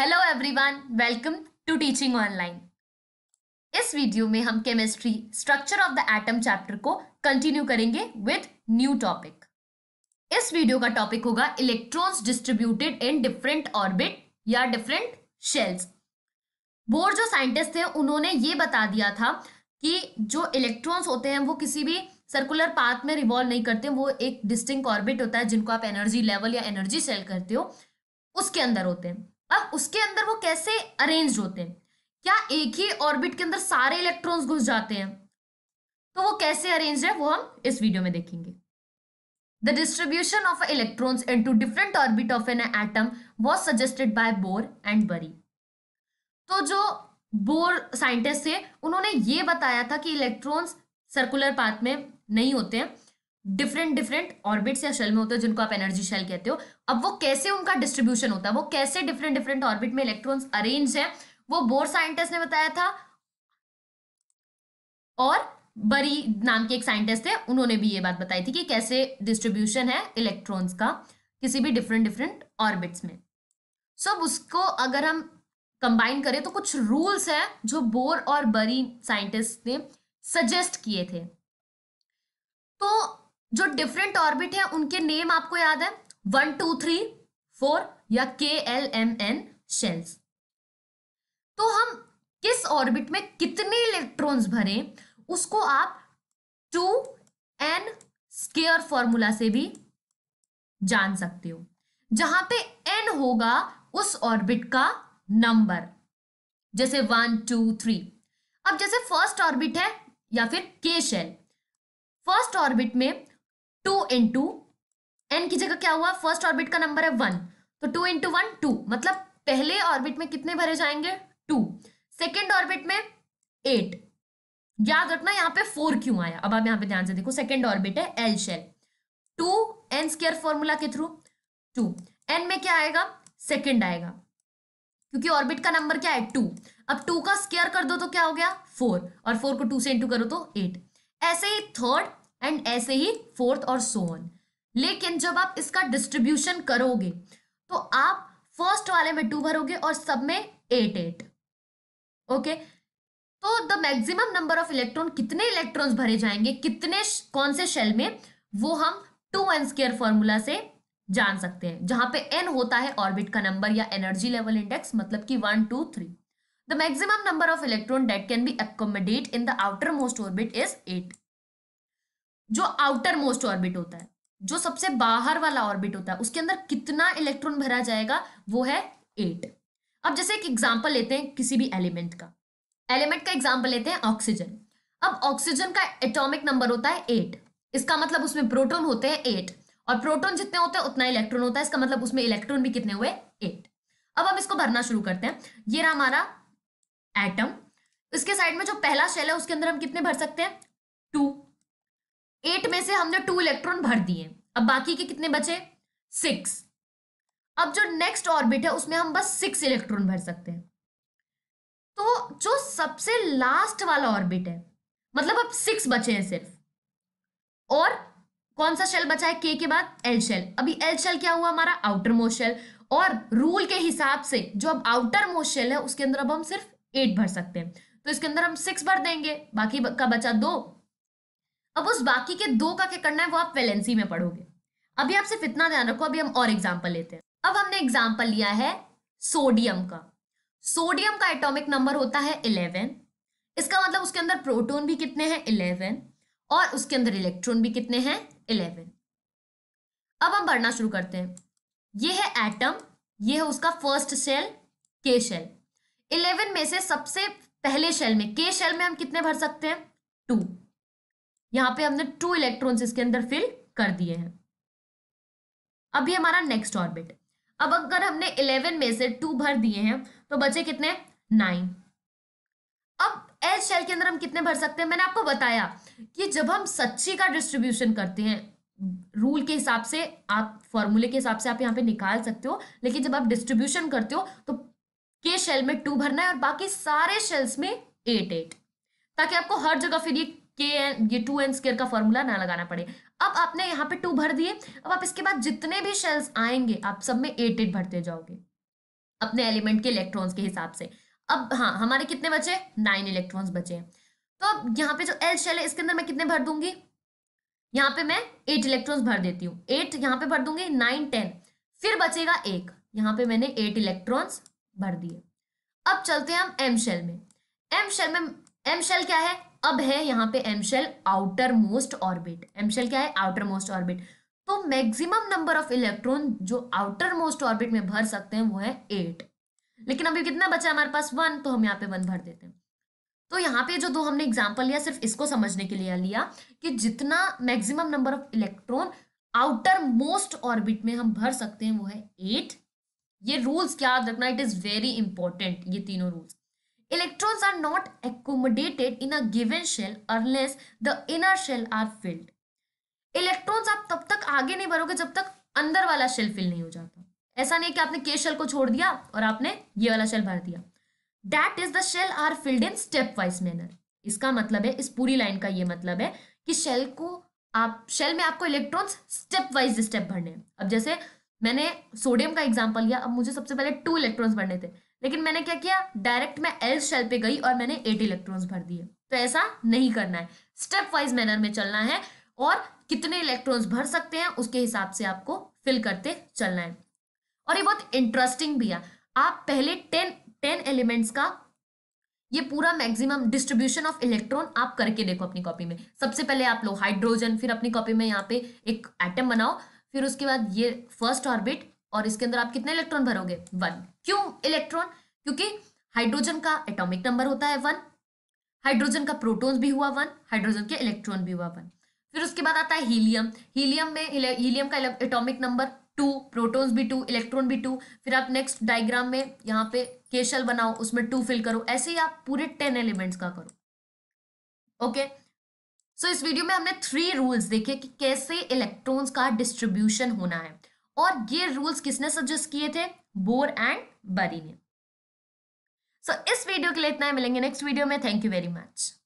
Hello everyone welcome to teaching online इस video में हम chemistry structure of the atom chapter को continue करेंगे विद न्यू टॉपिक इस वीडियो का टॉपिक होगा electrons distributed in different orbit या डिफरेंट शेल्स बोर्ड जो साइंटिस्ट थे उन्होंने ये बता दिया था कि जो इलेक्ट्रॉन्स होते हैं वो किसी भी सर्कुलर पाथ में रिवॉल्व नहीं करते वो एक डिस्टिंग ऑर्बिट होता है जिनको आप एनर्जी लेवल या एनर्जी सेल करते हो उसके अंदर होते हैं अब उसके अंदर वो कैसे अरेंज होते हैं क्या एक ही ऑर्बिट के अंदर सारे इलेक्ट्रॉन्स घुस जाते हैं तो वो कैसे अरेंज है वो हम इस वीडियो में देखेंगे the distribution of electrons in two different orbit of an atom was suggested by Bohr and Bury तो जो बोर साइंटिस्ट थे उन्होंने ये बताया था कि इलेक्ट्रॉन्स सर्कुलर पाथ में नहीं होते हैं डिफरेंट डिफरेंट ऑर्बिट्स या शेल में होते हैं जिनको आप एनर्जी शेल कहते हो अब वो कैसे उनका डिस्ट्रीब्यूशन होता है वो कैसे डिफरेंट डिफरेंट ऑर्बिट में इलेक्ट्रॉन्स अरेंज है वो बोर साइंटिस्ट ने बताया था और बरी नाम के एक साइंटिस्ट थे उन्होंने भी ये बात बताई थी कि कैसे डिस्ट्रीब्यूशन है इलेक्ट्रॉन्स का किसी भी डिफरेंट डिफरेंट ऑर्बिट्स में सब so, उसको अगर हम कंबाइन करें तो कुछ रूल्स हैं जो बोर और बरी साइंटिस्ट ने सजेस्ट किए थे जो डिफरेंट ऑर्बिट है उनके नेम आपको याद है वन टू थ्री फोर या के एल एम एन शेल्स तो हम किस ऑर्बिट में कितने इलेक्ट्रॉन्स भरे उसको आप टू एन स्केयर फॉर्मूला से भी जान सकते हो जहां पे एन होगा उस ऑर्बिट का नंबर जैसे वन टू थ्री अब जैसे फर्स्ट ऑर्बिट है या फिर के शेल फर्स्ट ऑर्बिट में टू इंटू एन की जगह क्या हुआ फर्स्ट ऑर्बिट का नंबर है वन तो टू इंटू वन टू मतलब पहले ऑर्बिट में कितने भरे जाएंगे टू सेकेंड ऑर्बिट में एट याद रखना यहाँ पे फोर क्यों आया अब आप यहाँ पे ध्यान से देखो सेकेंड ऑर्बिट है L shell two n square formula के थ्रू टू एन में क्या आएगा सेकेंड आएगा क्योंकि ऑर्बिट का नंबर क्या है टू अब टू का स्केयर कर दो तो क्या हो गया फोर और फोर को टू से इंटू करो तो एट ऐसे ही थर्ड एंड ऐसे ही फोर्थ और सो ऑन लेकिन जब आप इसका डिस्ट्रीब्यूशन करोगे तो आप फर्स्ट वाले में टू भरोगे और सब में एट एट ओके तो the maximum number of electron कितने इलेक्ट्रॉन्स भरे जाएंगे कितने कौन से शेल में वो हम टू एन स्केयर फॉर्मूला से जान सकते हैं जहां पे एन होता है ऑर्बिट का नंबर या एनर्जी लेवल इंडेक्स मतलब कि one two three the maximum number of electron that can be accommodate in the outermost orbit is eight जो आउटर मोस्ट ऑर्बिट होता है जो सबसे बाहर वाला ऑर्बिट होता है उसके अंदर कितना इलेक्ट्रॉन भरा जाएगा वो है एट अब जैसे एक एग्जाम्पल लेते हैं किसी भी एलिमेंट का एलिमेंट का एग्जाम्पल लेते हैं ऑक्सीजन अब ऑक्सीजन का एटॉमिक नंबर होता है एट इसका मतलब उसमें प्रोटोन होते हैं एट और प्रोटोन जितने होते हैं उतना इलेक्ट्रॉन होता है इसका मतलब उसमें इलेक्ट्रॉन भी कितने हुए एट अब हम इसको भरना शुरू करते हैं ये रहा हमारा एटम इसके साइड में जो पहला शेल है उसके अंदर हम कितने भर सकते हैं टू एट में से हमने टू इलेक्ट्रॉन भर दिए अब बाकी के कितने बचे सिक्स अब जो नेक्स्ट ऑर्बिट है उसमें हम बस सिक्स इलेक्ट्रॉन भर सकते हैं तो जो सबसे लास्ट वाला ऑर्बिट है मतलब अब सिक्स बचे हैं सिर्फ और कौन सा शेल बचा है के के बाद एल शेल अभी एल शेल क्या हुआ हमारा आउटर मोस्ट शेल और रूल के हिसाब से जो अब आउटर मोस्ट शेल है उसके अंदर अब हम सिर्फ एट भर सकते हैं तो इसके अंदर हम सिक्स भर देंगे बाकी का बचा दो अब उस बाकी के दो का क्या करना है वो आप वैलेंसी में पढ़ोगे अभी आप सिर्फ इतना ध्यान रखो अभी हम और एग्जाम्पल लेते हैं अब हमने एग्जाम्पल लिया है सोडियम का सोडियम का एटॉमिक नंबर होता है इलेवन इसका मतलब उसके अंदर प्रोटोन भी कितने हैं इलेवन और उसके अंदर इलेक्ट्रॉन भी कितने हैं इलेवन अब हम पढ़ना शुरू करते हैं ये है एटम ये है उसका फर्स्ट सेल के शेल इलेवन में से सबसे पहले शेल में के शेल में हम कितने भर सकते हैं टू यहाँ पे हमने टू इलेक्ट्रॉन्स इसके अंदर फिल कर दिए हैं अभी हमारा नेक्स्ट ऑर्बिट अब अगर हमने इलेवन में से टू भर दिए हैं तो बचे कितने नाइन अब एस शेल के अंदर हम कितने भर सकते हैं मैंने आपको बताया कि जब हम सच्ची का डिस्ट्रीब्यूशन करते हैं रूल के हिसाब से आप फॉर्मूले के हिसाब से आप यहाँ पे निकाल सकते हो लेकिन जब आप डिस्ट्रीब्यूशन करते हो तो के शेल में टू भरना है और बाकी सारे शेल्स में एट एट ताकि आपको हर जगह फिर ये के ये टू एन स्केयर का फॉर्मूला ना लगाना पड़े अब आपने यहाँ पे टू भर दिए अब आप इसके बाद जितने भी शेल्स आएंगे आप सब में एट एट भरते जाओगे अपने एलिमेंट के इलेक्ट्रॉन्स के हिसाब से अब हाँ हमारे कितने बचे नाइन इलेक्ट्रॉन्स बचे हैं तो अब यहाँ पे जो एल शेल है इसके अंदर मैं कितने भर दूंगी यहाँ पे मैं एट इलेक्ट्रॉन्स भर देती हूँ एट यहाँ पे भर दूंगी नाइन टेन फिर बचेगा एक यहाँ पे मैंने एट इलेक्ट्रॉन्स भर दिए अब चलते हैं हम एम शेल में एम शेल में एम शेल क्या है अब है यहाँ पे M shell outermost orbit M shell क्या है आउटर मोस्ट ऑर्बिट तो मैक्सिमम नंबर ऑफ इलेक्ट्रॉन जो आउटर मोस्ट ऑर्बिट में भर सकते हैं वो है एट लेकिन अभी कितना बचा हमारे पास वन तो हम यहाँ पे वन भर देते हैं तो यहाँ पे जो दो हमने एग्जाम्पल लिया सिर्फ इसको समझने के लिए लिया कि जितना maximum number of electron outermost orbit में हम भर सकते हैं वो है एट ये रूल्स याद रखना इट इज वेरी इंपॉर्टेंट ये तीनों rules Electrons are not accommodated in a given shell unless the inner shell are filled. Electrons आप तब तक आगे नहीं भरोगे जब तक अंदर वाला शेल फिल नहीं हो जाता ऐसा नहीं कि आपने के शेल को छोड़ दिया और आपने ये वाला शेल भर दिया that is the shell are filled in stepwise manner इसका मतलब है इस पूरी लाइन का ये मतलब है कि शेल को आप शेल में आपको इलेक्ट्रॉन्स स्टेप वाइज स्टेप भरने हैं अब जैसे मैंने सोडियम का एग्जाम्पल लिया अब मुझे सबसे पहले टू इलेक्ट्रॉन्स भरने थे लेकिन मैंने क्या किया डायरेक्ट मैं एल शेल पे गई और मैंने एट इलेक्ट्रॉन्स भर दिए तो ऐसा नहीं करना है स्टेप वाइज मैनर में चलना है और कितने इलेक्ट्रॉन्स भर सकते हैं उसके हिसाब से आपको फिल करते चलना है और ये बहुत इंटरेस्टिंग भी है आप पहले टेन टेन एलिमेंट्स का ये पूरा मैक्सिमम डिस्ट्रीब्यूशन ऑफ इलेक्ट्रॉन आप करके देखो अपनी कॉपी में सबसे पहले आप लो हाइड्रोजन फिर अपनी कॉपी में यहाँ पे एक एटम बनाओ फिर उसके बाद ये फर्स्ट ऑर्बिट और इसके अंदर आप कितने इलेक्ट्रॉन भरोगे वन क्यों इलेक्ट्रॉन क्योंकि हाइड्रोजन का एटॉमिक नंबर होता है वन हाइड्रोजन का प्रोटोन भी हुआ वन हाइड्रोजन के इलेक्ट्रॉन भी हुआ वन फिर उसके बाद आता है हीलियम हीलियम में हीलियम का एटॉमिक नंबर टू प्रोटॉन्स भी टू इलेक्ट्रॉन भी टू फिर आप नेक्स्ट डायग्राम में यहाँ पे केशल बनाओ उसमें टू फिल करो ऐसे ही आप पूरे टेन एलिमेंट्स का करो ओके सो so, इस वीडियो में हमने थ्री रूल्स देखे कि कैसे इलेक्ट्रॉन्स का डिस्ट्रीब्यूशन होना है और ये रूल्स किसने सजेस्ट किए थे बोर एंड बरी ने सो so, इस वीडियो के लिए इतना ही मिलेंगे नेक्स्ट वीडियो में थैंक यू वेरी मच